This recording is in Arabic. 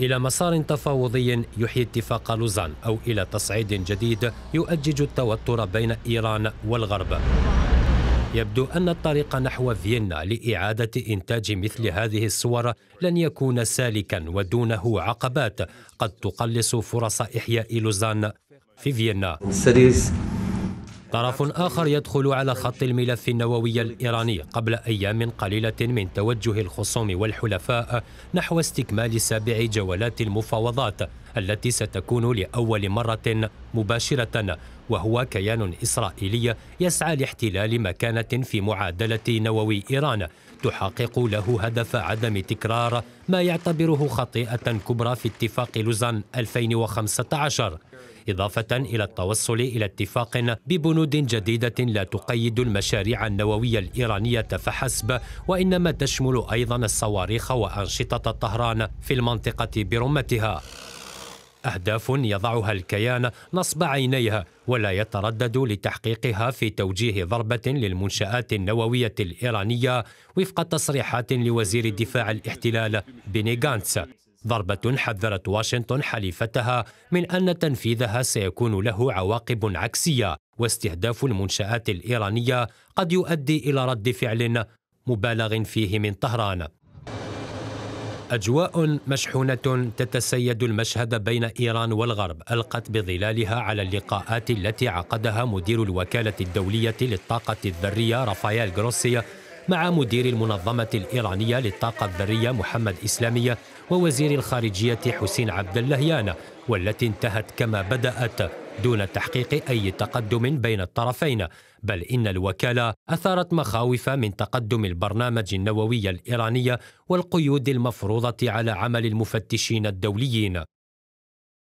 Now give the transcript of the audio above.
إلى مسار تفاوضي يحيي اتفاق لوزان أو إلى تصعيد جديد يؤجج التوتر بين إيران والغرب يبدو أن الطريق نحو فيينا لإعادة إنتاج مثل هذه الصور لن يكون سالكا ودونه عقبات قد تقلص فرص إحياء لوزان في فيينا طرف آخر يدخل على خط الملف النووي الإيراني قبل أيام قليلة من توجه الخصوم والحلفاء نحو استكمال سابع جولات المفاوضات التي ستكون لأول مرة مباشرة وهو كيان إسرائيلي يسعى لاحتلال مكانة في معادلة نووي إيران تحقق له هدف عدم تكرار ما يعتبره خطيئة كبرى في اتفاق لوزان 2015 إضافة إلى التوصل إلى اتفاق ببنود جديدة لا تقيد المشاريع النووية الإيرانية فحسب وإنما تشمل أيضا الصواريخ وأنشطة طهران في المنطقة برمتها أهداف يضعها الكيان نصب عينيها ولا يتردد لتحقيقها في توجيه ضربة للمنشآت النووية الإيرانية وفق تصريحات لوزير الدفاع الاحتلال بني غانتس ضربة حذرت واشنطن حليفتها من أن تنفيذها سيكون له عواقب عكسية واستهداف المنشآت الإيرانية قد يؤدي إلى رد فعل مبالغ فيه من طهران أجواء مشحونة تتسيد المشهد بين إيران والغرب ألقت بظلالها على اللقاءات التي عقدها مدير الوكالة الدولية للطاقة الذرية رافائيل غروسي مع مدير المنظمة الإيرانية للطاقة الذرية محمد إسلامية ووزير الخارجية حسين عبد اللهيان والتي انتهت كما بدأت دون تحقيق أي تقدم بين الطرفين بل إن الوكالة أثارت مخاوف من تقدم البرنامج النووي الإيراني والقيود المفروضة على عمل المفتشين الدوليين